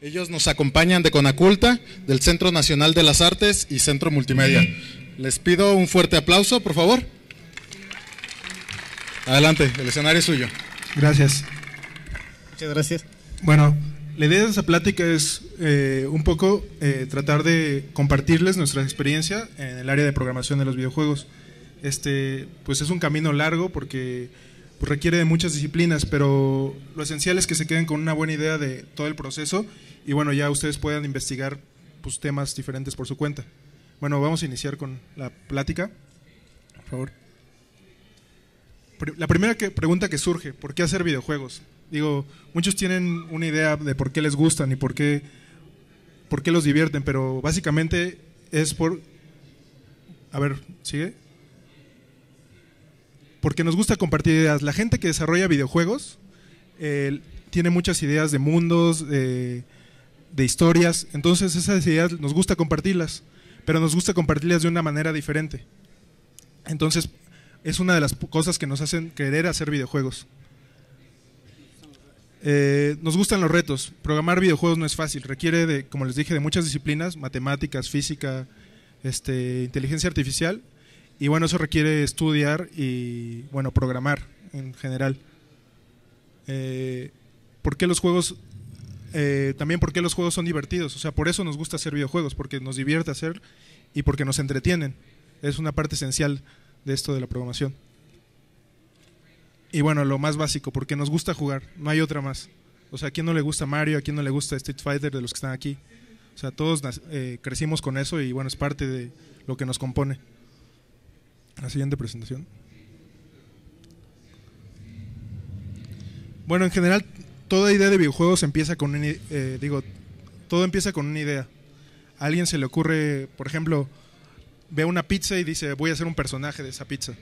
Ellos nos acompañan de Conaculta, del Centro Nacional de las Artes y Centro Multimedia. Les pido un fuerte aplauso, por favor. Adelante, el escenario es suyo. Gracias. Muchas gracias. Bueno, la idea de esa plática es eh, un poco eh, tratar de compartirles nuestra experiencia en el área de programación de los videojuegos. Este, pues es un camino largo porque pues requiere de muchas disciplinas, pero lo esencial es que se queden con una buena idea de todo el proceso y bueno, ya ustedes puedan investigar pues, temas diferentes por su cuenta. Bueno, vamos a iniciar con la plática. Por favor. La primera pregunta que surge, ¿por qué hacer videojuegos? Digo, muchos tienen una idea de por qué les gustan y por qué, por qué los divierten, pero básicamente es por... A ver, ¿sigue? porque nos gusta compartir ideas. La gente que desarrolla videojuegos eh, tiene muchas ideas de mundos, de, historias, entonces esas ideas nos gusta compartirlas, pero nos gusta compartirlas de una manera diferente. Entonces, es una de las cosas que nos hacen querer hacer videojuegos. Eh, nos gustan los retos. Programar videojuegos no es fácil. Requiere, de, como les dije, de muchas disciplinas, matemáticas, física, este, inteligencia artificial. Y bueno, eso requiere estudiar y, bueno, programar en general. Eh, ¿Por qué los juegos... Eh, también porque los juegos son divertidos, o sea, por eso nos gusta hacer videojuegos, porque nos divierte hacer y porque nos entretienen. Es una parte esencial de esto de la programación. Y bueno, lo más básico, porque nos gusta jugar, no hay otra más. O sea, ¿a quién no le gusta Mario? ¿A quién no le gusta Street Fighter de los que están aquí? O sea, todos eh, crecimos con eso y bueno, es parte de lo que nos compone. La siguiente presentación. Bueno, en general, toda idea de videojuegos empieza con una, eh, digo, todo empieza con una idea. A alguien se le ocurre, por ejemplo, ve una pizza y dice, voy a hacer un personaje de esa pizza.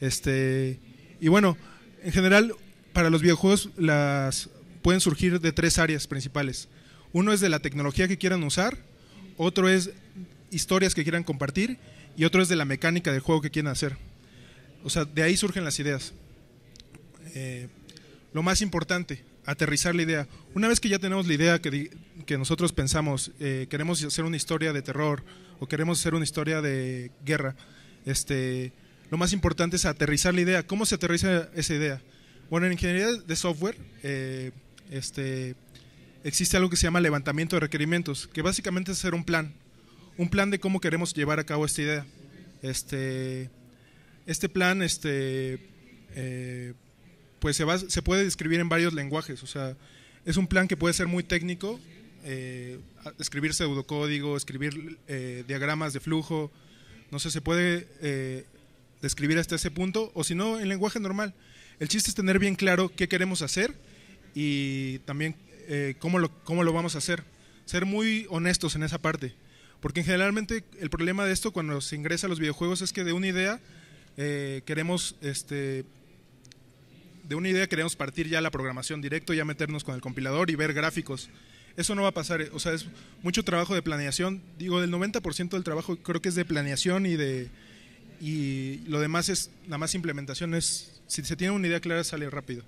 Este, y bueno, en general, para los videojuegos las pueden surgir de tres áreas principales. Uno es de la tecnología que quieran usar, otro es historias que quieran compartir y otro es de la mecánica del juego que quieren hacer. O sea, de ahí surgen las ideas. Eh, lo más importante, aterrizar la idea. Una vez que ya tenemos la idea que, que nosotros pensamos, eh, queremos hacer una historia de terror o queremos hacer una historia de guerra, este, lo más importante es aterrizar la idea. ¿Cómo se aterriza esa idea? Bueno, en ingeniería de software eh, este, existe algo que se llama levantamiento de requerimientos, que básicamente es hacer un plan un plan de cómo queremos llevar a cabo esta idea. Este, este plan este, eh, pues se, va, se puede describir en varios lenguajes, o sea, es un plan que puede ser muy técnico, eh, escribir pseudocódigo, escribir eh, diagramas de flujo, no sé, se puede describir hasta ese punto, o si no, en lenguaje normal. El chiste es tener bien claro qué queremos hacer y también cómo, lo, cómo lo vamos a hacer. Ser muy honestos en esa parte. Porque generalmente el problema de esto cuando se ingresa a los videojuegos es que de una idea eh, queremos este, de una idea queremos partir ya a la programación directo, ya meternos con el compilador y ver gráficos. Eso no va a pasar, eh, o sea, es mucho trabajo de planeación. Digo, del 90% del trabajo creo que es de planeación y de y lo demás es nada más implementación es si se tiene una idea clara sale rápido.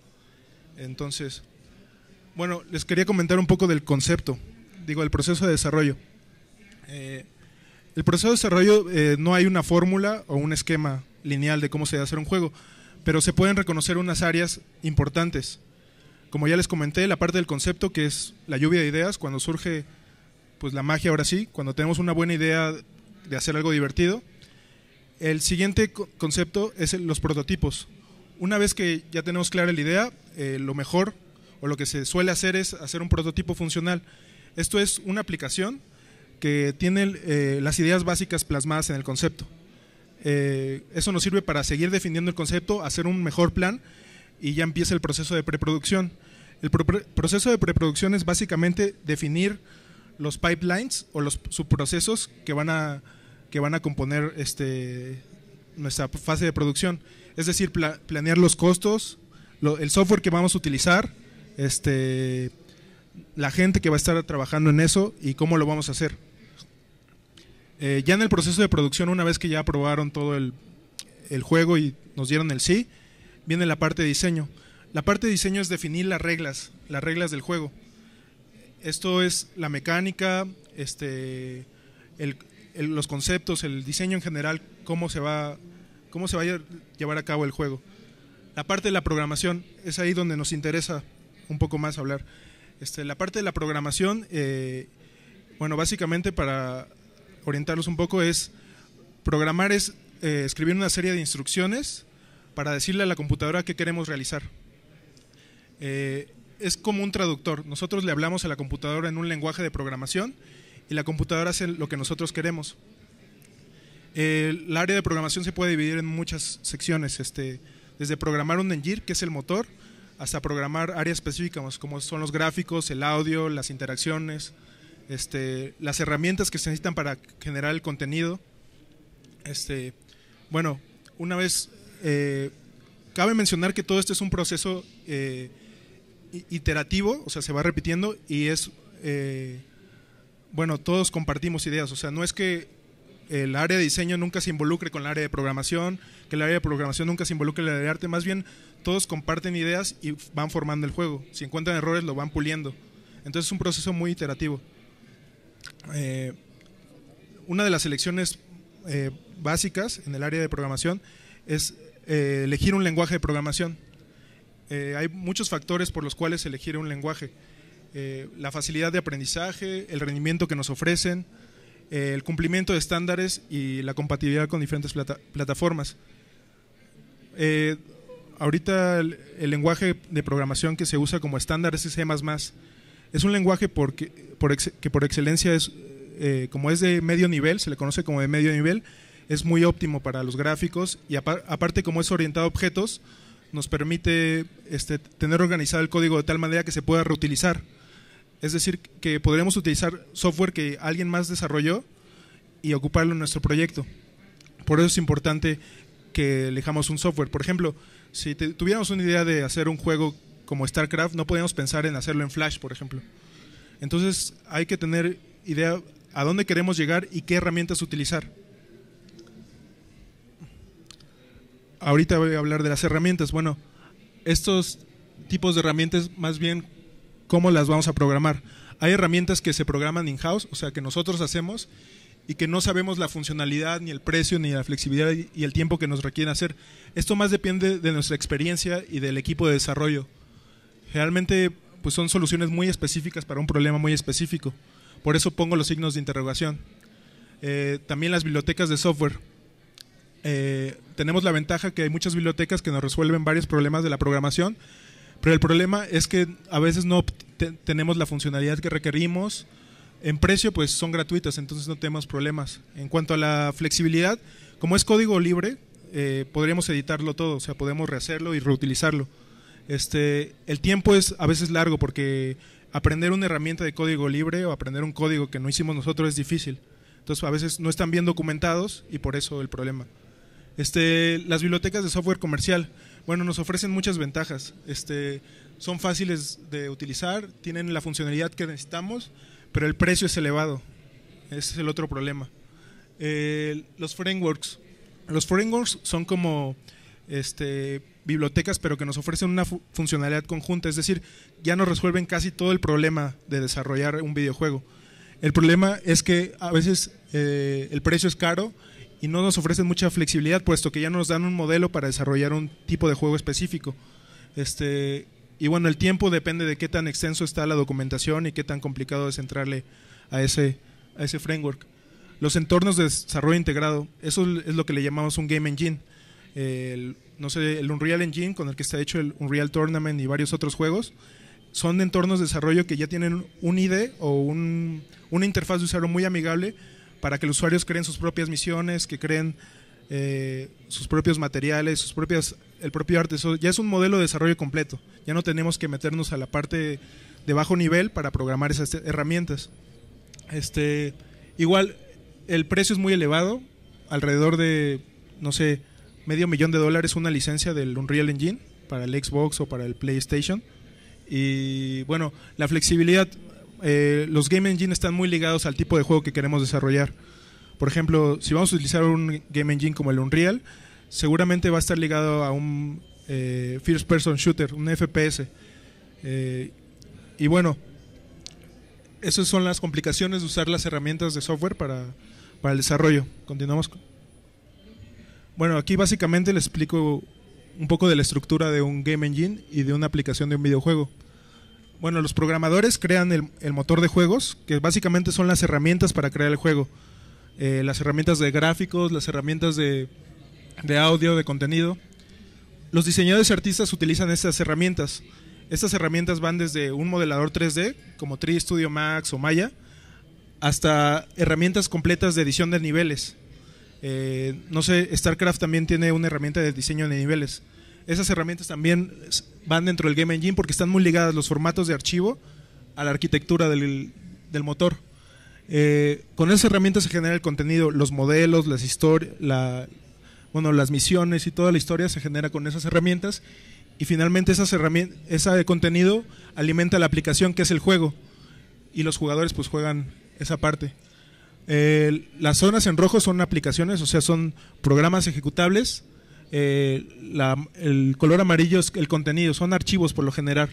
Entonces, bueno, les quería comentar un poco del concepto, digo, del proceso de desarrollo. Eh, el proceso de desarrollo eh, no hay una fórmula o un esquema lineal de cómo se debe hacer un juego, pero se pueden reconocer unas áreas importantes. Como ya les comenté, la parte del concepto que es la lluvia de ideas, cuando surge pues la magia ahora sí, cuando tenemos una buena idea de hacer algo divertido. El siguiente concepto es los prototipos. Una vez que ya tenemos clara la idea, eh, lo mejor o lo que se suele hacer es hacer un prototipo funcional. Esto es una aplicación que tiene eh, las ideas básicas plasmadas en el concepto. Eh, eso nos sirve para seguir definiendo el concepto, hacer un mejor plan y ya empieza el proceso de preproducción. El proceso de preproducción es básicamente definir los pipelines o los subprocesos que van a, que van a componer este, nuestra fase de producción. Es decir, planear los costos, el software que vamos a utilizar, este, la gente que va a estar trabajando en eso y cómo lo vamos a hacer. Eh, ya en el proceso de producción, una vez que ya aprobaron todo el, el juego y nos dieron el sí, viene la parte de diseño. La parte de diseño es definir las reglas, las reglas del juego. Esto es la mecánica, este, los conceptos, el diseño en general, cómo se va, cómo se va a llevar a cabo el juego. La parte de la programación es ahí donde nos interesa un poco más hablar. Este, la parte de la programación, eh, bueno, básicamente para orientarlos un poco es, programar es eh, escribir una serie de instrucciones para decirle a la computadora qué queremos realizar. Eh, es como un traductor, nosotros le hablamos a la computadora en un lenguaje de programación y la computadora hace lo que nosotros queremos. El área de programación se puede dividir en muchas secciones, este, desde programar un engine, que es el motor, hasta programar áreas específicas, como son los gráficos, el audio, las interacciones, este, las herramientas que se necesitan para generar el contenido. Este, bueno, una vez, eh, cabe mencionar que todo esto es un proceso eh, iterativo, o sea, se va repitiendo y es, eh, bueno, todos compartimos ideas, o sea, no es que el área de diseño nunca se involucre con el área de programación, que el área de programación nunca se involucre en el área de arte, más bien todos comparten ideas y van formando el juego. Si encuentran errores, lo van puliendo. Entonces es un proceso muy iterativo. Eh, una de las elecciones eh, básicas en el área de programación es eh, elegir un lenguaje de programación. hay muchos factores por los cuales elegir un lenguaje. la facilidad de aprendizaje, el rendimiento que nos ofrecen, el cumplimiento de estándares y la compatibilidad con diferentes plataformas ahorita el, lenguaje de programación que se usa como estándar es C++. Es un lenguaje que por excelencia es, eh, como es de medio nivel, se le conoce como de medio nivel, es muy óptimo para los gráficos y aparte como es orientado a objetos, nos permite este, tener organizado el código de tal manera que se pueda reutilizar. Es decir, que podremos utilizar software que alguien más desarrolló y ocuparlo en nuestro proyecto. Por eso es importante que elijamos un software. Por ejemplo, si tuviéramos una idea de hacer un juego como StarCraft, no podíamos pensar en hacerlo en Flash, por ejemplo. Entonces hay que tener idea a dónde queremos llegar y qué herramientas utilizar. Ahorita voy a hablar de las herramientas. Bueno, estos tipos de herramientas, más bien, ¿cómo las vamos a programar? Hay herramientas que se programan in-house, o sea, que nosotros hacemos y que no sabemos la funcionalidad, ni el precio, ni la flexibilidad y el tiempo que nos requieren hacer. Esto más depende de nuestra experiencia y del equipo de desarrollo. Realmente pues son soluciones muy específicas para un problema muy específico. Por eso pongo los signos de interrogación. Eh, también las bibliotecas de software. Eh, tenemos la ventaja que hay muchas bibliotecas que nos resuelven varios problemas de la programación, pero el problema es que a veces no tenemos la funcionalidad que requerimos en precio, pues son gratuitas, entonces no tenemos problemas. En cuanto a la flexibilidad, como es código libre, eh, podríamos editarlo todo, o sea, podemos rehacerlo y reutilizarlo. Este, el tiempo es a veces largo porque aprender una herramienta de código libre o aprender un código que no hicimos nosotros es difícil. Entonces, a veces no están bien documentados y por eso el problema. Este, las bibliotecas de software comercial, bueno, nos ofrecen muchas ventajas. Este, son fáciles de utilizar, tienen la funcionalidad que necesitamos pero el precio es elevado. Ese es el otro problema. Eh, los frameworks. Los frameworks son como este, bibliotecas, pero que nos ofrecen una funcionalidad conjunta. Es decir, ya nos resuelven casi todo el problema de desarrollar un videojuego. El problema es que a veces eh, el precio es caro y no nos ofrecen mucha flexibilidad, puesto que ya nos dan un modelo para desarrollar un tipo de juego específico. Este, y bueno, el tiempo depende de qué tan extenso está la documentación y qué tan complicado es entrarle a ese, a ese framework. Los entornos de desarrollo integrado, eso es lo que le llamamos un game engine. El, no sé, el Unreal Engine con el que está hecho el Unreal Tournament y varios otros juegos, son entornos de desarrollo que ya tienen un ID o un, una interfaz de usuario muy amigable para que los usuarios creen sus propias misiones, que creen eh, sus propios materiales, sus propias, el propio arte. ya es un modelo de desarrollo completo. Ya no tenemos que meternos a la parte de bajo nivel para programar esas herramientas. Este, igual, el precio es muy elevado, alrededor de, no sé, medio millón de dólares una licencia del Unreal Engine para el Xbox o para el PlayStation. Y bueno, la flexibilidad, eh, los game engine están muy ligados al tipo de juego que queremos desarrollar. Por ejemplo, si vamos a utilizar un game engine como el Unreal, seguramente va a estar ligado a un eh, first person shooter, un FPS. Eh, y bueno, esas son las complicaciones de usar las herramientas de software para, el desarrollo. Continuamos. Bueno, aquí básicamente les explico un poco de la estructura de un game engine y de una aplicación de un videojuego. Bueno, los programadores crean el motor de juegos, que básicamente son las herramientas para crear el juego. Eh, las herramientas de gráficos, las herramientas de, audio, de contenido. Los diseñadores y artistas utilizan estas herramientas. Estas herramientas van desde un modelador 3D, como 3D Studio Max o Maya, hasta herramientas completas de edición de niveles. Eh, no sé, StarCraft también tiene una herramienta de diseño de niveles. Esas herramientas también van dentro del Game Engine porque están muy ligadas los formatos de archivo a la arquitectura del motor. Eh, con esas herramientas se genera el contenido, los modelos, las historias, bueno, las misiones y toda la historia se genera con esas herramientas. Y finalmente esas herramientas, ese contenido alimenta la aplicación que es el juego. Y los jugadores pues juegan esa parte. Eh, las zonas en rojo son aplicaciones, o sea, son programas ejecutables. Eh, el color amarillo es el contenido, son archivos por lo general.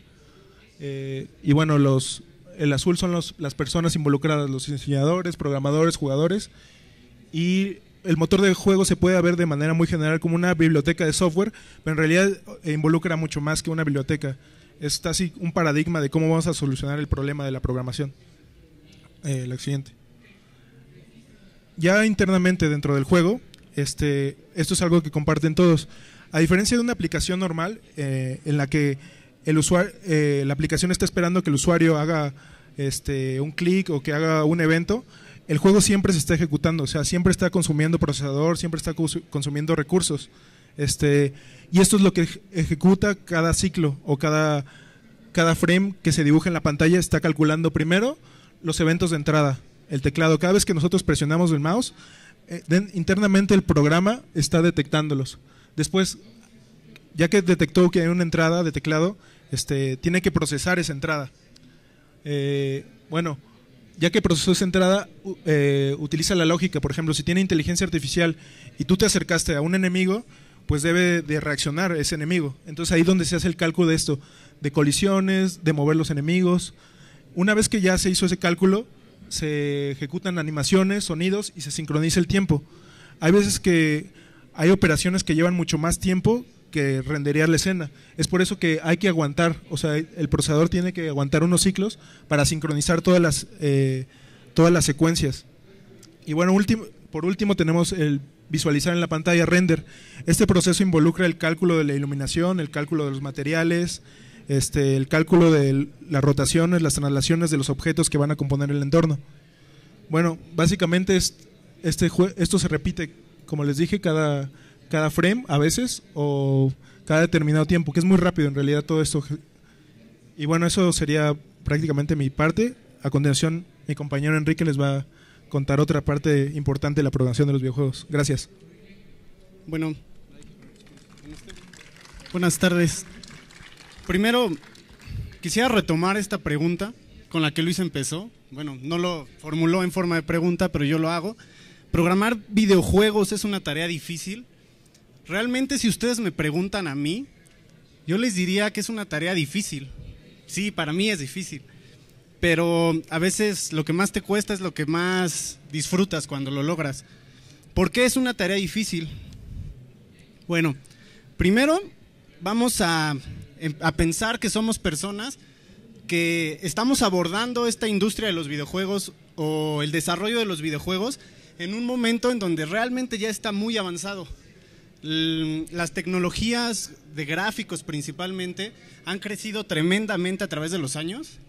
y bueno, los, el azul son las personas involucradas, los diseñadores, programadores, jugadores. Y el motor de juego se puede ver de manera muy general como una biblioteca de software, pero en realidad eh, involucra mucho más que una biblioteca. Es así un paradigma de cómo vamos a solucionar el problema de la programación. el eh, accidente. Ya internamente dentro del juego, este, esto es algo que comparten todos. A diferencia de una aplicación normal, eh, en la que el usuario, eh, la aplicación está esperando que el usuario haga este, un clic o que haga un evento, el juego siempre se está ejecutando, o sea, siempre está consumiendo procesador, siempre está consumiendo recursos. Este, y esto es lo que ejecuta cada ciclo o cada, cada frame que se dibuja en la pantalla, está calculando primero los eventos de entrada, el teclado. Cada vez que nosotros presionamos el mouse, eh, internamente el programa está detectándolos. Después, ya que detectó que hay una entrada de teclado, este, tiene que procesar esa entrada. Eh, bueno, ya que procesó esa entrada, eh, utiliza la lógica. Por ejemplo, si tiene inteligencia artificial y tú te acercaste a un enemigo, pues debe de reaccionar ese enemigo. Entonces ahí es donde se hace el cálculo de esto, de colisiones, de mover los enemigos. Una vez que ya se hizo ese cálculo, se ejecutan animaciones, sonidos y se sincroniza el tiempo. Hay veces que hay operaciones que llevan mucho más tiempo que renderear la escena. Es por eso que hay que aguantar, o sea, el procesador tiene que aguantar unos ciclos para sincronizar todas las, eh, todas las secuencias. Y bueno, último, por último tenemos el visualizar en la pantalla render. Este proceso involucra el cálculo de la iluminación, el cálculo de los materiales, este, el cálculo de las rotaciones, las traslaciones de los objetos que van a componer el entorno. Bueno, básicamente este, esto se repite, como les dije, cada cada frame a veces o cada determinado tiempo, que es muy rápido en realidad todo esto. Y bueno, eso sería prácticamente mi parte. A continuación, mi compañero Enrique les va a contar otra parte importante de la programación de los videojuegos. Gracias. Bueno, buenas tardes. Primero, quisiera retomar esta pregunta con la que Luis empezó. Bueno, no lo formuló en forma de pregunta, pero yo lo hago. Programar videojuegos es una tarea difícil. Realmente si ustedes me preguntan a mí, yo les diría que es una tarea difícil. Sí, para mí es difícil. Pero a veces lo que más te cuesta es lo que más disfrutas cuando lo logras. ¿Por qué es una tarea difícil? Bueno, primero vamos a, em, a pensar que somos personas que estamos abordando esta industria de los videojuegos o el desarrollo de los videojuegos en un momento en donde realmente ya está muy avanzado las tecnologías de gráficos principalmente han crecido tremendamente a través de los años.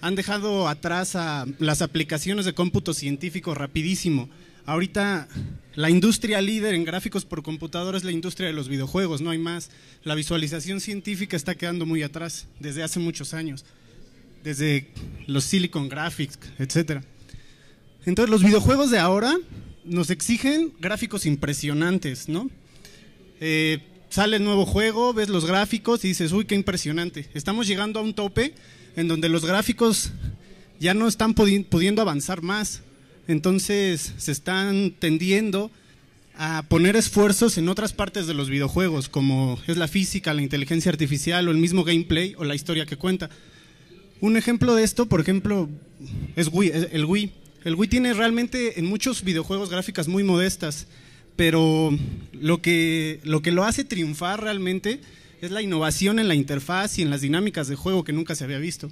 Han dejado atrás a las aplicaciones de cómputo científico rapidísimo. Ahorita la industria líder en gráficos por computadora es la industria de los videojuegos, no hay más. La visualización científica está quedando muy atrás desde hace muchos años, desde los Silicon Graphics, etc. Entonces los videojuegos de ahora nos exigen gráficos impresionantes, ¿no? Eh, sale el nuevo juego, ves los gráficos y dices, uy, qué impresionante. Estamos llegando a un tope en donde los gráficos ya no están pudiendo avanzar más. Entonces se están tendiendo a poner esfuerzos en otras partes de los videojuegos, como es la física, la inteligencia artificial o el mismo gameplay o la historia que cuenta. Un ejemplo de esto, por ejemplo, es el Wii. El Wii tiene realmente en muchos videojuegos gráficas muy modestas pero lo que, lo hace triunfar realmente es la innovación en la interfaz y en las dinámicas de juego que nunca se había visto.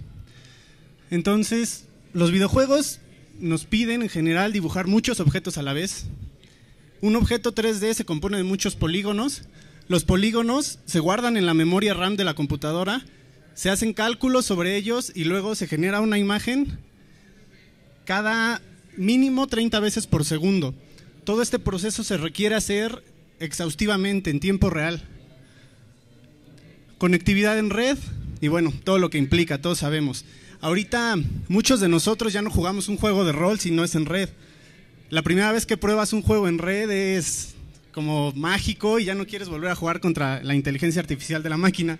Entonces, los videojuegos nos piden en general dibujar muchos objetos a la vez. Un objeto 3D se compone de muchos polígonos. Los polígonos se guardan en la memoria RAM de la computadora, se hacen cálculos sobre ellos y luego se genera una imagen cada mínimo 30 veces por segundo todo este proceso se requiere hacer exhaustivamente, en tiempo real. Conectividad en red y bueno, todo lo que implica, todos sabemos. Ahorita muchos de nosotros ya no jugamos un juego de rol si no es en red. La primera vez que pruebas un juego en red es como mágico y ya no quieres volver a jugar contra la inteligencia artificial de la máquina.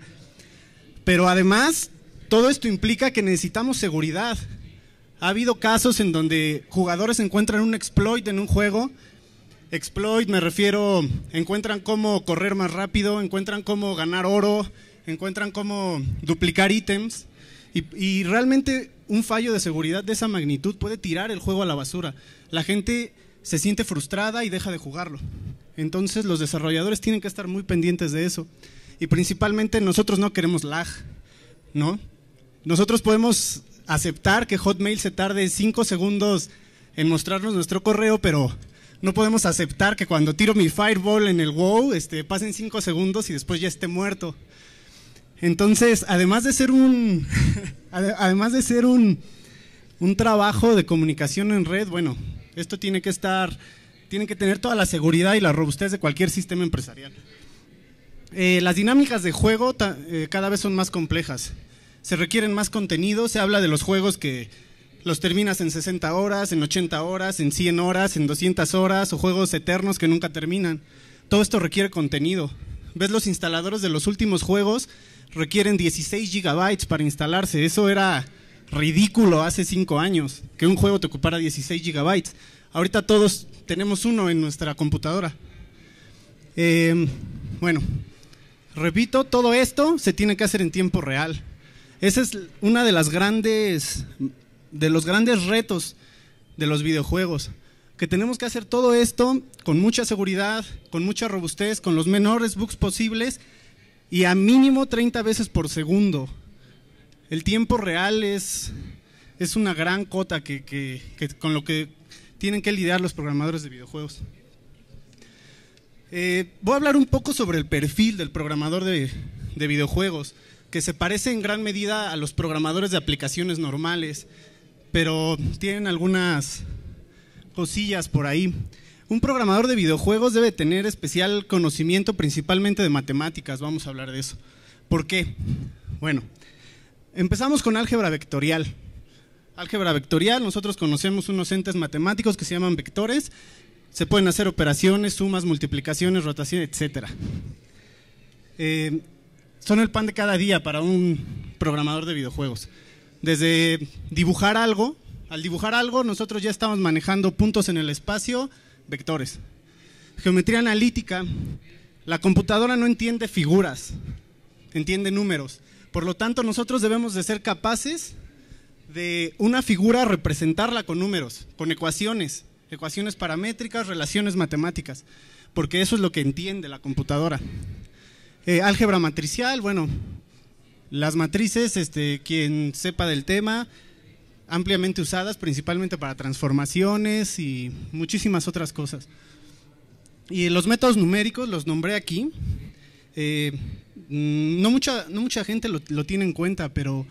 Pero además, todo esto implica que necesitamos seguridad. Ha habido casos en donde jugadores encuentran un exploit en un juego Exploit me refiero, encuentran cómo correr más rápido, encuentran cómo ganar oro, encuentran cómo duplicar ítems. Y, realmente un fallo de seguridad de esa magnitud puede tirar el juego a la basura. La gente se siente frustrada y deja de jugarlo. Entonces los desarrolladores tienen que estar muy pendientes de eso. Y principalmente nosotros no queremos lag, ¿no? Nosotros podemos aceptar que Hotmail se tarde 5 segundos en mostrarnos nuestro correo, pero no podemos aceptar que cuando tiro mi fireball en el WoW este, pasen cinco segundos y después ya esté muerto. Entonces, además de ser un. además de ser un, trabajo de comunicación en red, bueno, esto tiene que estar. Tiene que tener toda la seguridad y la robustez de cualquier sistema empresarial. Eh, las dinámicas de juego eh, cada vez son más complejas. Se requieren más contenido, se habla de los juegos que los terminas en 60 horas, en 80 horas, en 100 horas, en 200 horas o juegos eternos que nunca terminan. Todo esto requiere contenido. ¿Ves los instaladores de los últimos juegos? Requieren 16 gigabytes para instalarse. Eso era ridículo hace 5 años, que un juego te ocupara 16 gigabytes. Ahorita todos tenemos uno en nuestra computadora. Em, bueno, repito, todo esto se tiene que hacer en tiempo real. Esa es una de las grandes de los grandes retos de los videojuegos. Que tenemos que hacer todo esto con mucha seguridad, con mucha robustez, con los menores bugs posibles y a mínimo 30 veces por segundo. El tiempo real es, es una gran cota que, con lo que tienen que lidiar los programadores de videojuegos. Eh, voy a hablar un poco sobre el perfil del programador de videojuegos, que se parece en gran medida a los programadores de aplicaciones normales pero tienen algunas cosillas por ahí. Un programador de videojuegos debe tener especial conocimiento principalmente de matemáticas, vamos a hablar de eso. ¿Por qué? Bueno, empezamos con álgebra vectorial. Álgebra vectorial, nosotros conocemos unos entes matemáticos que se llaman vectores. Se pueden hacer operaciones, sumas, multiplicaciones, rotaciones, etcétera. Eh, son el pan de cada día para un programador de videojuegos desde dibujar algo. Al dibujar algo, nosotros ya estamos manejando puntos en el espacio, vectores. Geometría analítica. La computadora no entiende figuras, entiende números. Por lo tanto, nosotros debemos de ser capaces de una figura representarla con números, con ecuaciones, ecuaciones paramétricas, relaciones matemáticas, porque eso es lo que entiende la computadora. Eh, álgebra matricial, bueno, las matrices, este, quien sepa del tema, ampliamente usadas principalmente para transformaciones y muchísimas otras cosas. Y los métodos numéricos los nombré aquí. Eh, no, mucha, no mucha gente lo tiene en cuenta, pero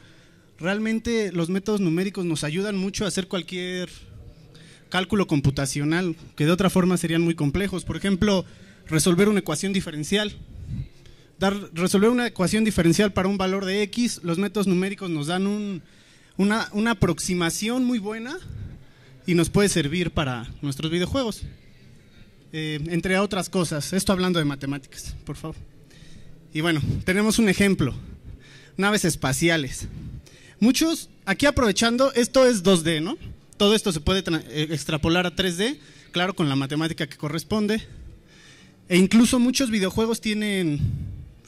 realmente los métodos numéricos nos ayudan mucho a hacer cualquier cálculo computacional, que de otra forma serían muy complejos. Por ejemplo, resolver una ecuación diferencial resolver una ecuación diferencial para un valor de x, los métodos numéricos nos dan una, aproximación muy buena y nos puede servir para nuestros videojuegos. Eh, entre otras cosas. Esto hablando de matemáticas, por favor. Y bueno, tenemos un ejemplo. Naves espaciales. Muchos, aquí aprovechando, esto es 2D, ¿no? Todo esto se puede eh, extrapolar a 3D, claro, con la matemática que corresponde. E incluso muchos videojuegos tienen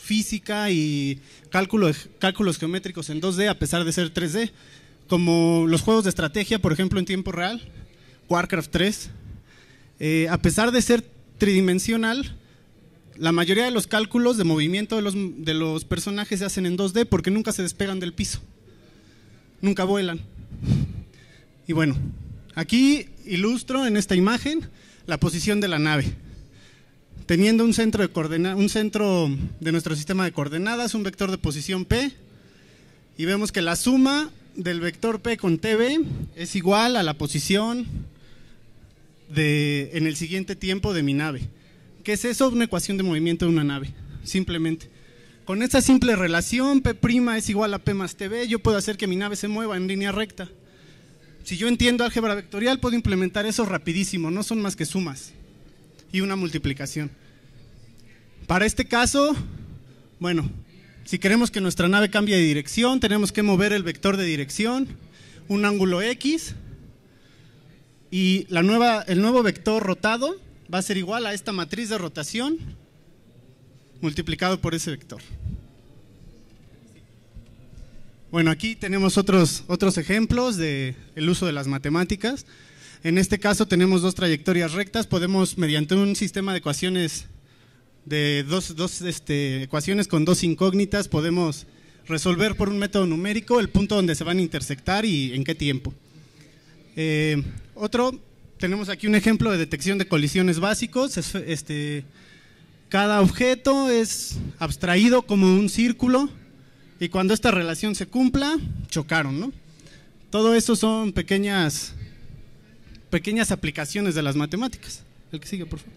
física y cálculo, cálculos geométricos en 2D a pesar de ser 3D, como los juegos de estrategia, por ejemplo, en tiempo real, Warcraft 3. Eh, a pesar de ser tridimensional, la mayoría de los cálculos de movimiento de los, de los personajes se hacen en 2D porque nunca se despegan del piso, nunca vuelan. Y bueno, aquí ilustro en esta imagen la posición de la nave teniendo un centro, de coordena, un centro de nuestro sistema de coordenadas, un vector de posición P, y vemos que la suma del vector P con TB es igual a la posición de, en el siguiente tiempo de mi nave. ¿Qué es eso? Una ecuación de movimiento de una nave, simplemente. Con esta simple relación, P' es igual a P más TB, yo puedo hacer que mi nave se mueva en línea recta. Si yo entiendo álgebra vectorial, puedo implementar eso rapidísimo, no son más que sumas y una multiplicación. Para este caso, bueno, si queremos que nuestra nave cambie de dirección, tenemos que mover el vector de dirección, un ángulo X, y la nueva, el nuevo vector rotado va a ser igual a esta matriz de rotación multiplicado por ese vector. Bueno, aquí tenemos otros, otros ejemplos del el uso de las matemáticas. En este caso tenemos dos trayectorias rectas, podemos mediante un sistema de ecuaciones de dos, dos este, ecuaciones con dos incógnitas, podemos resolver por un método numérico el punto donde se van a intersectar y en qué tiempo. Eh, otro, tenemos aquí un ejemplo de detección de colisiones básicos. este, cada objeto es abstraído como un círculo y cuando esta relación se cumpla, chocaron. ¿no? Todo eso son pequeñas pequeñas aplicaciones de las matemáticas. El que sigue, por favor.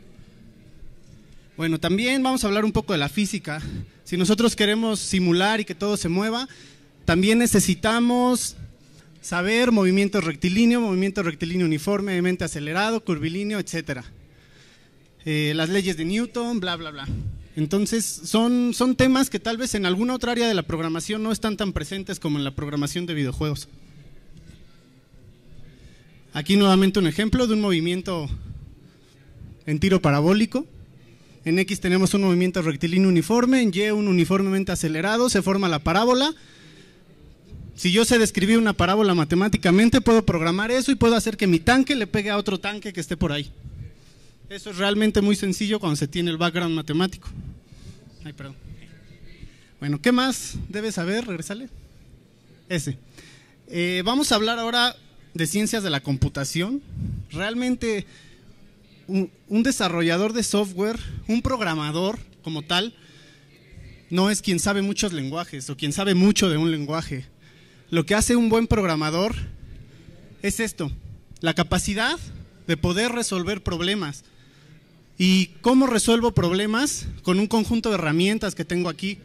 Bueno, también vamos a hablar un poco de la física. Si nosotros queremos simular y que todo se mueva, también necesitamos saber movimiento rectilíneo, movimiento rectilíneo uniforme, movimiento acelerado, curvilíneo, etc. Eh, las leyes de Newton, bla, bla, bla. Entonces, son, son temas que tal vez en alguna otra área de la programación no están tan presentes como en la programación de videojuegos. Aquí nuevamente un ejemplo de un movimiento en tiro parabólico. En X tenemos un movimiento rectilíneo uniforme, en Y un uniformemente acelerado, se forma la parábola. Si yo sé describir una parábola matemáticamente, puedo programar eso y puedo hacer que mi tanque le pegue a otro tanque que esté por ahí. Eso es realmente muy sencillo cuando se tiene el background matemático. Ay, perdón. Bueno, ¿qué más debes saber? Regresale. Ese. Eh, vamos a hablar ahora de ciencias de la computación, realmente un, desarrollador de software, un programador como tal, no es quien sabe muchos lenguajes o quien sabe mucho de un lenguaje. Lo que hace un buen programador es esto, la capacidad de poder resolver problemas. ¿Y cómo resuelvo problemas? Con un conjunto de herramientas que tengo aquí.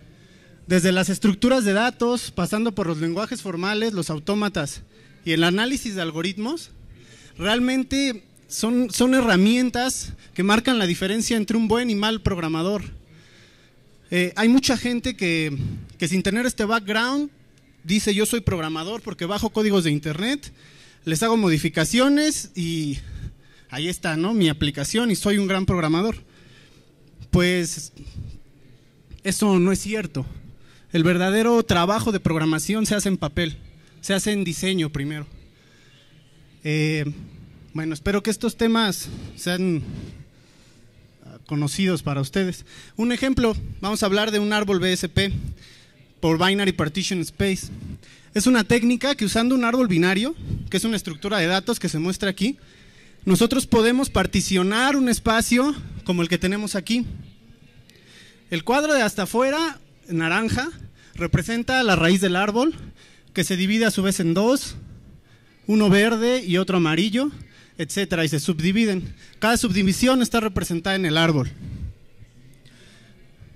Desde las estructuras de datos, pasando por los lenguajes formales, los autómatas y el análisis de algoritmos realmente son, son herramientas que marcan la diferencia entre un buen y mal programador. Eh, hay mucha gente que, que sin tener este background dice yo soy programador porque bajo códigos de internet, les hago modificaciones y ahí está, ¿no? Mi aplicación y soy un gran programador. Pues eso no es cierto. El verdadero trabajo de programación se hace en papel se hace en diseño primero. Eh, bueno, espero que estos temas sean ah, conocidos para ustedes. Un ejemplo, vamos a hablar de un árbol BSP por Binary Partition Space. Es una técnica que usando un árbol binario, que es una estructura de datos que se muestra aquí, nosotros podemos particionar un espacio como el que tenemos aquí. El cuadro de hasta afuera, naranja, representa la raíz del árbol, que se divide a su vez en dos, uno verde y otro amarillo, etcétera, y se subdividen. Cada subdivisión está representada en el árbol.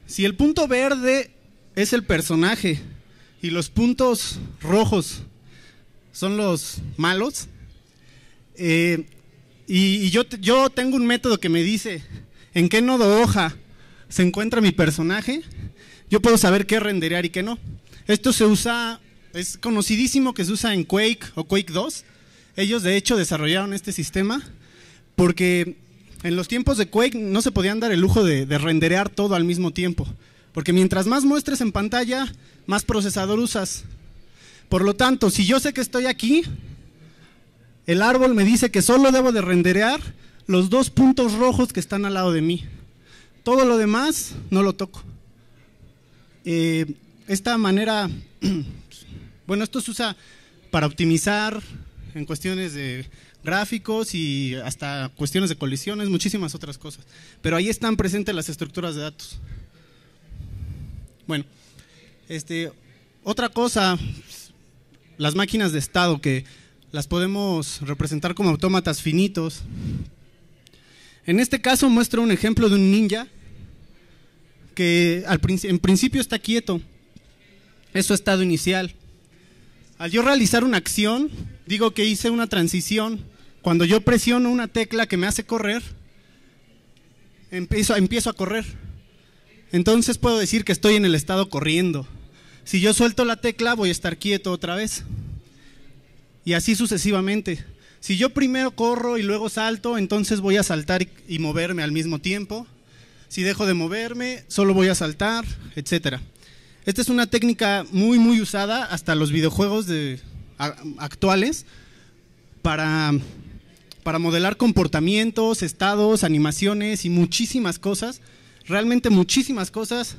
Si el punto verde es el personaje y los puntos rojos son los malos, eh, y, yo, yo tengo un método que me dice en qué nodo hoja se encuentra mi personaje, yo puedo saber qué renderear y qué no. Esto se usa es conocidísimo que se usa en Quake o Quake 2. Ellos de hecho desarrollaron este sistema porque en los tiempos de Quake no se podían dar el lujo de, renderear todo al mismo tiempo. Porque mientras más muestres en pantalla, más procesador usas. Por lo tanto, si yo sé que estoy aquí, el árbol me dice que solo debo de renderear los dos puntos rojos que están al lado de mí. Todo lo demás no lo toco. Eh, esta manera Bueno, esto se usa para optimizar en cuestiones de gráficos y hasta cuestiones de colisiones, muchísimas otras cosas. Pero ahí están presentes las estructuras de datos. Bueno, este, otra cosa, las máquinas de estado que las podemos representar como autómatas finitos. En este caso muestro un ejemplo de un ninja que en principio está quieto, es su estado inicial. Al yo realizar una acción, digo que hice una transición. Cuando yo presiono una tecla que me hace correr, empiezo, a correr. Entonces puedo decir que estoy en el estado corriendo. Si yo suelto la tecla, voy a estar quieto otra vez. Y así sucesivamente. Si yo primero corro y luego salto, entonces voy a saltar y moverme al mismo tiempo. Si dejo de moverme, solo voy a saltar, etcétera. Esta es una técnica muy, muy usada hasta los videojuegos actuales para, modelar comportamientos, estados, animaciones y muchísimas cosas. Realmente muchísimas cosas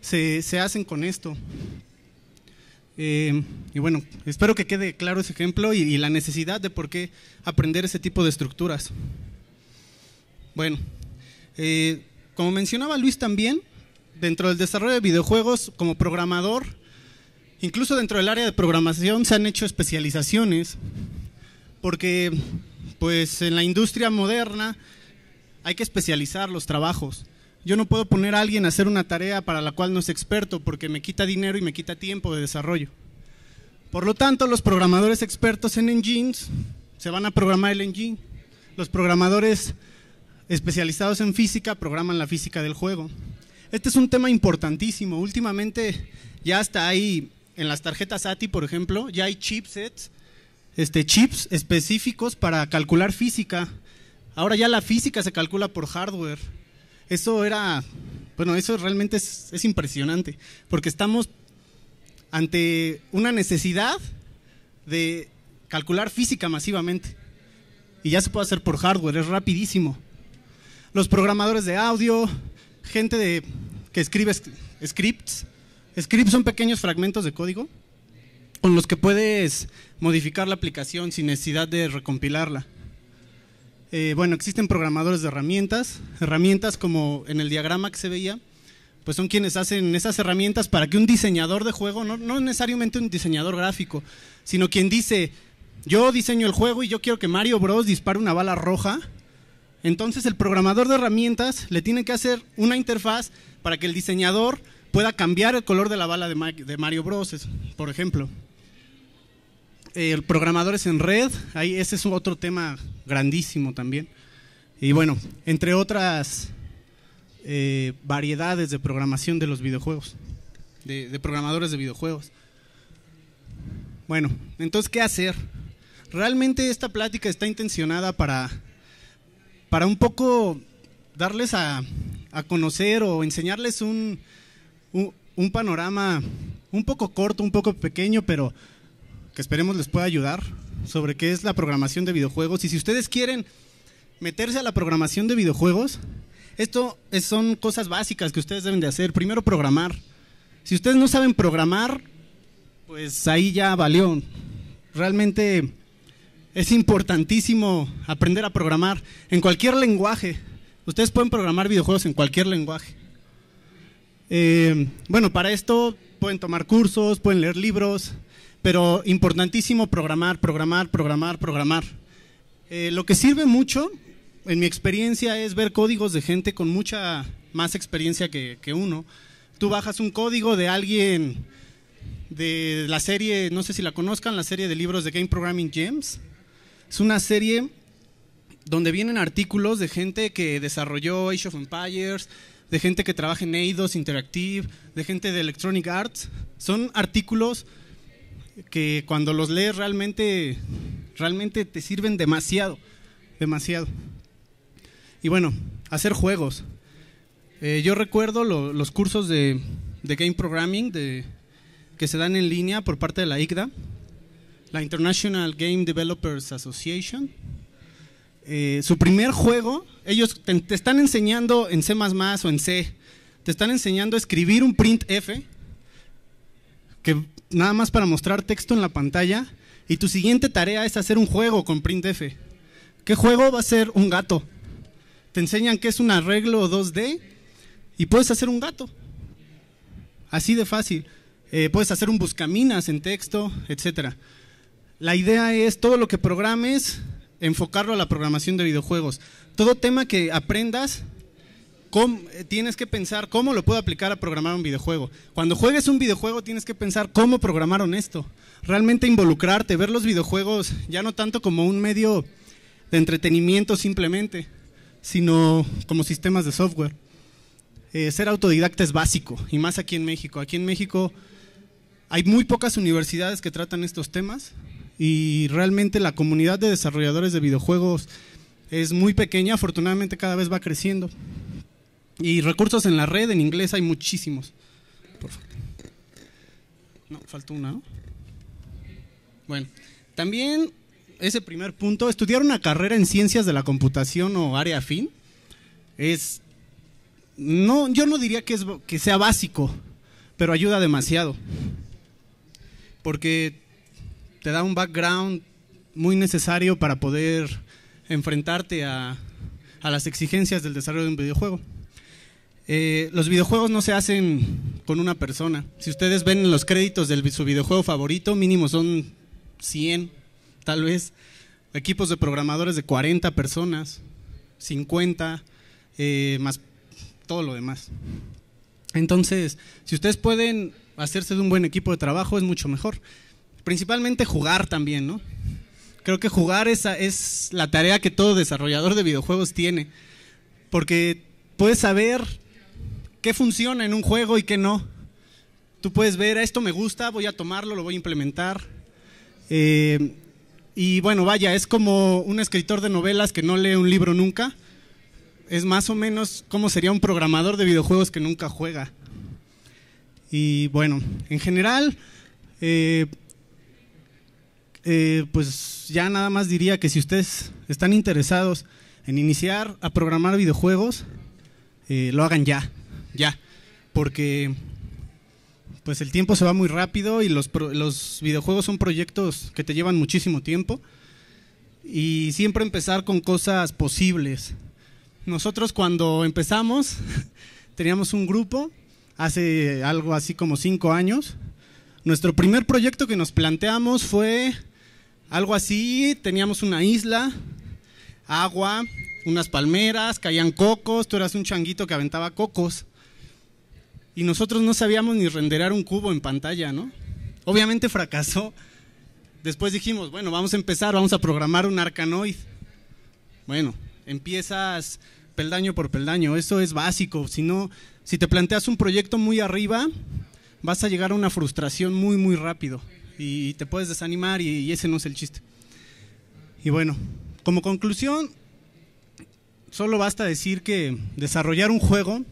se, hacen con esto. Eh, y bueno, espero que quede claro ese ejemplo y, la necesidad de por qué aprender ese tipo de estructuras. Bueno, eh, como mencionaba Luis también, dentro del desarrollo de videojuegos como programador, incluso dentro del área de programación se han hecho especializaciones, porque pues en la industria moderna hay que especializar los trabajos. Yo no puedo poner a alguien a hacer una tarea para la cual no es experto porque me quita dinero y me quita tiempo de desarrollo. Por lo tanto, los programadores expertos en engines se van a programar el engine. Los programadores especializados en física programan la física del juego. Este es un tema importantísimo. Últimamente ya hasta hay en las tarjetas ATI, por ejemplo, ya hay chipsets, este, chips específicos para calcular física. Ahora ya la física se calcula por hardware. Eso era, bueno, eso realmente es, es impresionante, porque estamos ante una necesidad de calcular física masivamente. Y ya se puede hacer por hardware, es rapidísimo. Los programadores de audio, gente de, que escribe scripts. Scripts son pequeños fragmentos de código con los que puedes modificar la aplicación sin necesidad de recompilarla. Eh, bueno, existen programadores de herramientas, herramientas como en el diagrama que se veía, pues son quienes hacen esas herramientas para que un diseñador de juego, no necesariamente un diseñador gráfico, sino quien dice, yo diseño el juego y yo quiero que Mario Bros dispare una bala roja entonces el programador de herramientas le tiene que hacer una interfaz para que el diseñador pueda cambiar el color de la bala de Mario Bros, por ejemplo. El programador es en red, ahí ese es otro tema grandísimo también. Y bueno, entre otras eh, variedades de programación de los videojuegos, de programadores de videojuegos. Bueno, entonces, ¿qué hacer? Realmente esta plática está intencionada para para un poco darles a, conocer o enseñarles un, panorama un poco corto, un poco pequeño, pero que esperemos les pueda ayudar sobre qué es la programación de videojuegos. Y si ustedes quieren meterse a la programación de videojuegos, esto son cosas básicas que ustedes deben de hacer. Primero programar. Si ustedes no saben programar, pues ahí ya valió. Realmente es importantísimo aprender a programar en cualquier lenguaje. Ustedes pueden programar videojuegos en cualquier lenguaje. Eh, bueno, para esto pueden tomar cursos, pueden leer libros, pero importantísimo programar, programar, programar, programar. Eh, lo que sirve mucho, en mi experiencia, es ver códigos de gente con mucha más experiencia que, que uno. Tú bajas un código de alguien de la serie, no sé si la conozcan, la serie de libros de Game Programming Gems. Es una serie donde vienen artículos de gente que desarrolló Age of Empires, de gente que trabaja en Eidos Interactive, de gente de Electronic Arts. Son artículos que cuando los lees realmente, realmente te sirven demasiado, demasiado. Y bueno, hacer juegos. Eh, yo recuerdo los cursos de, Game Programming que se dan en línea por parte de la ICDA la International Game Developers Association. Eh, su primer juego, ellos te, están enseñando en C o en C, te están enseñando a escribir un printf, que nada más para mostrar texto en la pantalla, y tu siguiente tarea es hacer un juego con printf. ¿Qué juego va a ser un gato? Te enseñan que es un arreglo 2D y puedes hacer un gato. Así de fácil. Eh, puedes hacer un buscaminas en texto, etcétera. La idea es todo lo que programes, enfocarlo a la programación de videojuegos. Todo tema que aprendas, eh, tienes que pensar cómo lo puedo aplicar a programar un videojuego. Cuando juegues un videojuego, tienes que pensar cómo programaron esto. Realmente involucrarte, ver los videojuegos ya no tanto como un medio de entretenimiento simplemente, sino como sistemas de software. Eh, ser autodidacta es básico, y más aquí en México. Aquí en México hay muy pocas universidades que tratan estos temas y realmente la comunidad de desarrolladores de videojuegos es muy pequeña, afortunadamente cada vez va creciendo. Y recursos en la red, en inglés hay muchísimos. Por No, faltó una, ¿no? Bueno, también ese primer punto, estudiar una carrera en ciencias de la computación o área afín es no yo no diría que es que sea básico, pero ayuda demasiado. Porque te da un background muy necesario para poder enfrentarte a, las exigencias del desarrollo de un videojuego. Eh, los videojuegos no se hacen con una persona. Si ustedes ven los créditos de su videojuego favorito, mínimo son 100, tal vez. Equipos de programadores de 40 personas, 50, eh, más todo lo demás. Entonces, si ustedes pueden hacerse de un buen equipo de trabajo, es mucho mejor principalmente jugar también, ¿no? Creo que jugar es, es la tarea que todo desarrollador de videojuegos tiene, porque puedes saber qué funciona en un juego y qué no. Tú puedes ver, ah, esto me gusta, voy a tomarlo, lo voy a implementar. Eh, y bueno, vaya, es como un escritor de novelas que no lee un libro nunca. Es más o menos como sería un programador de videojuegos que nunca juega. Y bueno, en general, eh, eh, pues ya nada más diría que si ustedes están interesados en iniciar a programar videojuegos, eh, lo hagan ya, ya, porque pues el tiempo se va muy rápido y los, los videojuegos son proyectos que te llevan muchísimo tiempo y siempre empezar con cosas posibles. Nosotros cuando empezamos teníamos un grupo hace algo así como cinco años. Nuestro primer proyecto que nos planteamos fue algo así, teníamos una isla, agua, unas palmeras, caían cocos, tú eras un changuito que aventaba cocos. Y nosotros no sabíamos ni renderar un cubo en pantalla, ¿no? Obviamente fracasó. Después dijimos, bueno, vamos a empezar, vamos a programar un arcanoid. Bueno, empiezas peldaño por peldaño, eso es básico. Si no, si te planteas un proyecto muy arriba, vas a llegar a una frustración muy, muy rápido y te puedes desanimar y, ese no es el chiste. Y bueno, como conclusión, solo basta decir que desarrollar un juego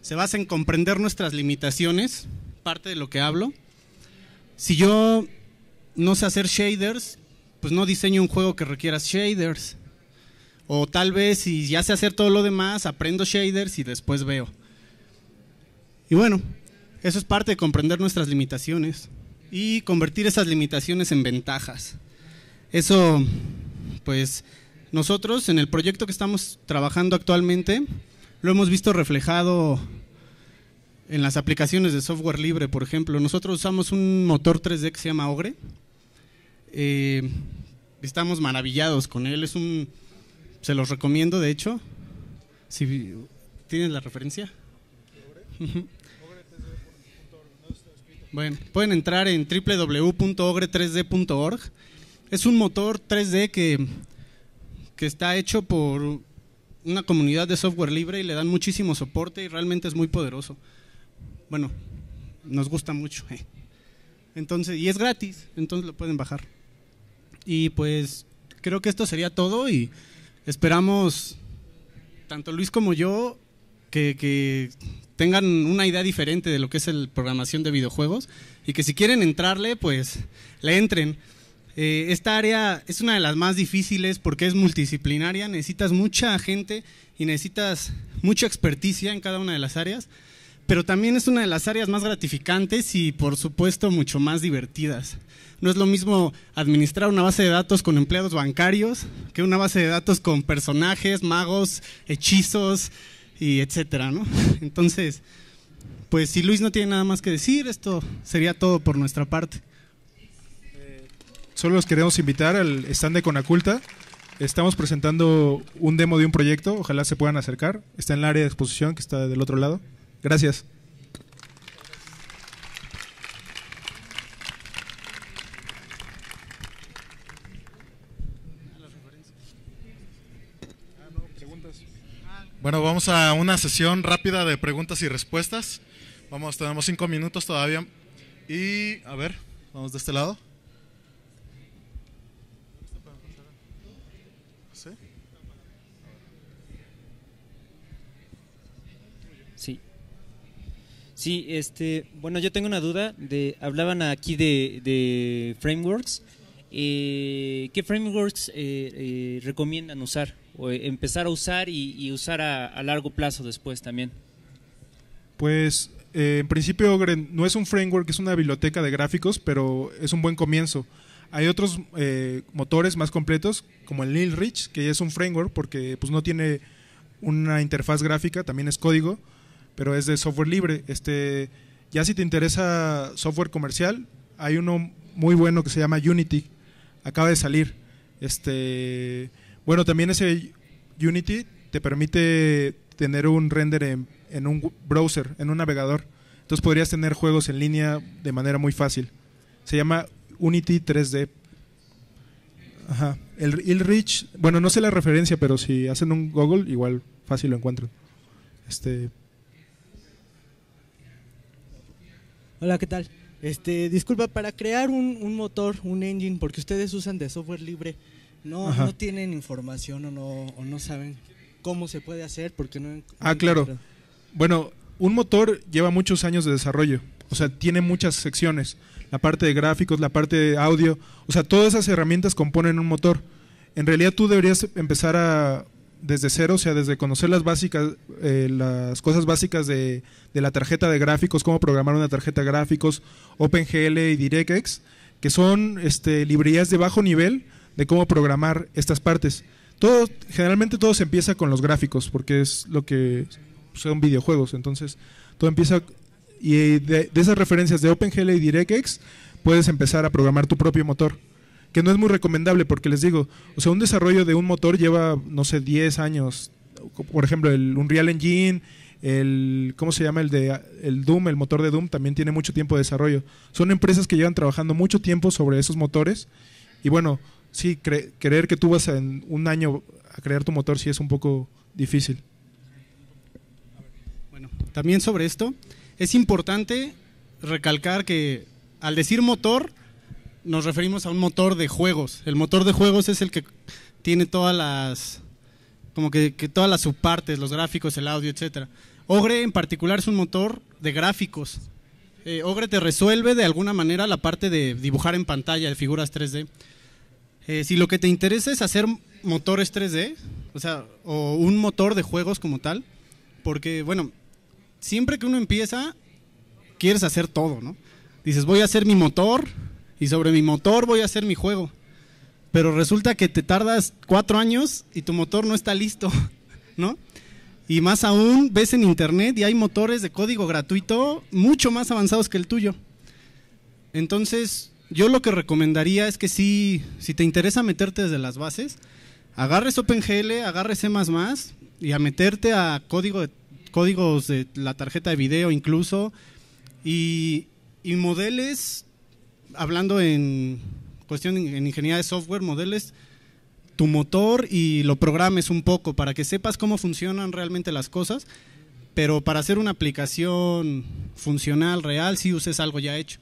se basa en comprender nuestras limitaciones, parte de lo que hablo. Si yo no sé hacer shaders, pues no diseño un juego que requiera shaders. O tal vez si ya sé hacer todo lo demás, aprendo shaders y después veo. Y bueno, eso es parte de comprender nuestras limitaciones y convertir esas limitaciones en ventajas. Eso, pues, nosotros en el proyecto que estamos trabajando actualmente, lo hemos visto reflejado en las aplicaciones de software libre, por ejemplo. Nosotros usamos un motor 3D que se llama Ogre. Eh, estamos maravillados con él. Es un, se los recomiendo, de hecho. Si, ¿Tienes la referencia? Bueno, pueden entrar en www.ogre3d.org. Es un motor 3D que, que está hecho por una comunidad de software libre y le dan muchísimo soporte y realmente es muy poderoso. Bueno, nos gusta mucho. Eh. Entonces, y es gratis, entonces lo pueden bajar. Y pues creo que esto sería todo y esperamos tanto Luis como yo que, tengan una idea diferente de lo que es la programación de videojuegos y que si quieren entrarle, pues le entren. Eh, esta área es una de las más difíciles porque es multidisciplinaria, necesitas mucha gente y necesitas mucha experticia en cada una de las áreas, pero también es una de las áreas más gratificantes y por supuesto mucho más divertidas. No es lo mismo administrar una base de datos con empleados bancarios que una base de datos con personajes, magos, hechizos, y etcétera, ¿no? Entonces, pues si Luis no tiene nada más que decir, esto sería todo por nuestra parte. Eh, solo los queremos invitar al stand de Conaculta. Estamos presentando un demo de un proyecto, ojalá se puedan acercar. Está en el área de exposición que está del otro lado. Gracias. Ah, bueno, vamos a una sesión rápida de preguntas y respuestas. Vamos, tenemos cinco minutos todavía. Y a ver, vamos de este lado. ¿Sí? Sí. este, bueno, yo tengo una duda. De, hablaban aquí de, frameworks. Eh, ¿Qué frameworks eh, eh, recomiendan usar? Eh, empezar a usar y, usar a, largo plazo después también? Pues eh, en principio no es un framework, es una biblioteca de gráficos, pero es un buen comienzo. Hay otros eh, motores más completos, como el Rich que es un framework porque pues, no tiene una interfaz gráfica, también es código, pero es de software libre. Este, ya si te interesa software comercial, hay uno muy bueno que se llama Unity, acaba de salir. Este, bueno, también ese Unity te permite tener un render en, un browser, en un navegador. Entonces podrías tener juegos en línea de manera muy fácil. Se llama Unity 3D. Ajá. El, Rich, bueno, no sé la referencia, pero si hacen un Google, igual fácil lo encuentran. Este. Hola, ¿qué tal? Este, disculpa, para crear un, un motor, un engine, porque ustedes usan de software libre, no, no tienen información o no, o no saben cómo se puede hacer porque no... Ah, claro. Bueno, un motor lleva muchos años de desarrollo, o sea, tiene muchas secciones, la parte de gráficos, la parte de audio, o sea, todas esas herramientas componen un motor. En realidad tú deberías empezar a desde cero, o sea, desde conocer las básicas, eh, las cosas básicas de, la tarjeta de gráficos, cómo programar una tarjeta de gráficos, OpenGL y DirectX, que son este, librerías de bajo nivel, de cómo programar estas partes. Todo, generalmente todo se empieza con los gráficos, porque es lo que son videojuegos. Entonces, todo empieza. Y de, esas referencias de OpenGL y DirectX, puedes empezar a programar tu propio motor. Que no es muy recomendable, porque les digo, o sea, un desarrollo de un motor lleva, no sé, 10 años. Por ejemplo, el Unreal Engine, el. ¿Cómo se llama? El de el Doom, el motor de Doom, también tiene mucho tiempo de desarrollo. Son empresas que llevan trabajando mucho tiempo sobre esos motores. Y bueno, sí, creer que tú vas en un año a crear tu motor sí es un poco difícil. Bueno, también sobre esto, es importante recalcar que al decir motor, nos referimos a un motor de juegos. El motor de juegos es el que tiene todas las como que, todas las subpartes, los gráficos, el audio, etcétera. Ogre en particular es un motor de gráficos. Eh, Ogre te resuelve de alguna manera la parte de dibujar en pantalla de figuras 3D. Eh, si lo que te interesa es hacer motores 3D, o sea, o un motor de juegos como tal, porque, bueno, siempre que uno empieza, quieres hacer todo, ¿no? Dices, voy a hacer mi motor y sobre mi motor voy a hacer mi juego. Pero resulta que te tardas cuatro años y tu motor no está listo, ¿no? Y más aún, ves en internet y hay motores de código gratuito mucho más avanzados que el tuyo. Entonces, yo lo que recomendaría es que si, si te interesa meterte desde las bases, agarres OpenGL, agarres C++ y a meterte a código de, códigos de la tarjeta de video incluso y, y modeles, hablando en cuestión en ingeniería de software, modeles tu motor y lo programes un poco para que sepas cómo funcionan realmente las cosas, pero para hacer una aplicación funcional, real, si uses algo ya hecho.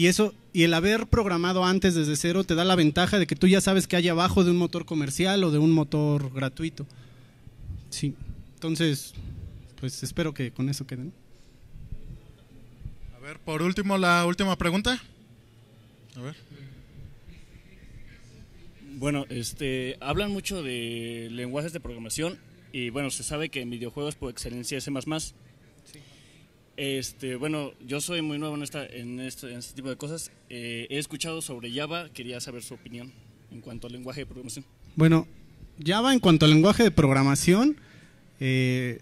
Y eso, y el haber programado antes desde cero te da la ventaja de que tú ya sabes que hay abajo de un motor comercial o de un motor gratuito. Sí. Entonces, pues espero que con eso queden. A ver, por último, la última pregunta. A ver. Bueno, este, hablan mucho de lenguajes de programación y bueno, se sabe que en videojuegos por excelencia es más. Sí. Este, bueno, yo soy muy nuevo en, este, este, tipo de cosas. Eh, he escuchado sobre Java, quería saber su opinión en cuanto al lenguaje de programación. Bueno, Java en cuanto al lenguaje de programación, eh,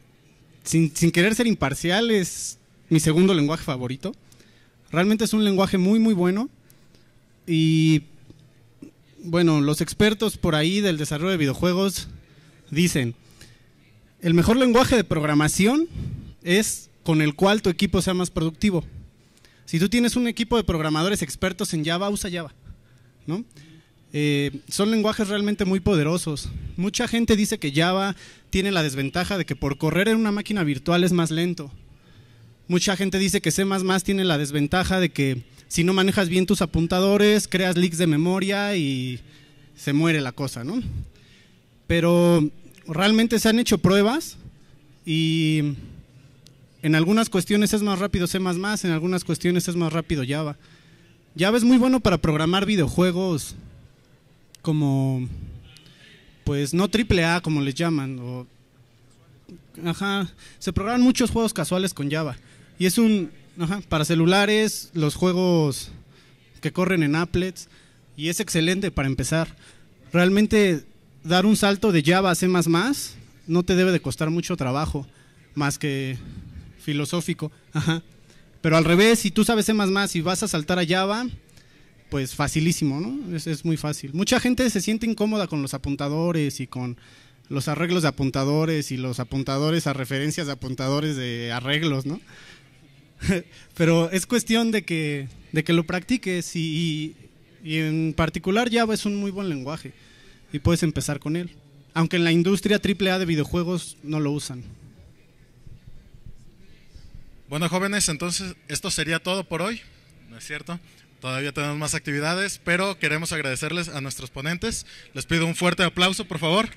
sin, sin, querer ser imparcial, es mi segundo lenguaje favorito. Realmente es un lenguaje muy, muy bueno. Y bueno, los expertos por ahí del desarrollo de videojuegos dicen, el mejor lenguaje de programación es con el cual tu equipo sea más productivo. Si tú tienes un equipo de programadores expertos en Java, usa Java. Eh, son lenguajes realmente muy poderosos. Mucha gente dice que Java tiene la desventaja de que por correr en una máquina virtual es más lento. Mucha gente dice que C++ tiene la desventaja de que si no manejas bien tus apuntadores, creas leaks de memoria y se muere la cosa, ¿no? Pero realmente se han hecho pruebas y en algunas cuestiones es más rápido C++, en algunas cuestiones es más rápido Java. Java es muy bueno para programar videojuegos como, pues no triple A como les llaman, o, ajá, se programan muchos juegos casuales con Java. Y es un, ajá, para celulares, los juegos que corren en applets, y es excelente para empezar. Realmente dar un salto de Java a C++ no te debe de costar mucho trabajo, más que filosófico, Pero al revés, si tú sabes C++ y vas a saltar a Java, pues facilísimo, Es, muy fácil. Mucha gente se siente incómoda con los apuntadores y con los arreglos de apuntadores y los apuntadores a referencias de apuntadores de arreglos, Pero es cuestión de que, de que lo practiques y en particular Java es un muy buen lenguaje y puedes empezar con él. Aunque en la industria AAA de videojuegos no lo usan. Bueno, jóvenes, entonces esto sería todo por hoy, ¿no es cierto? Todavía tenemos más actividades, pero queremos agradecerles a nuestros ponentes. Les pido un fuerte aplauso, por favor.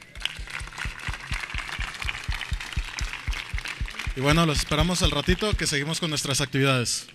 Y bueno, los esperamos al ratito que seguimos con nuestras actividades.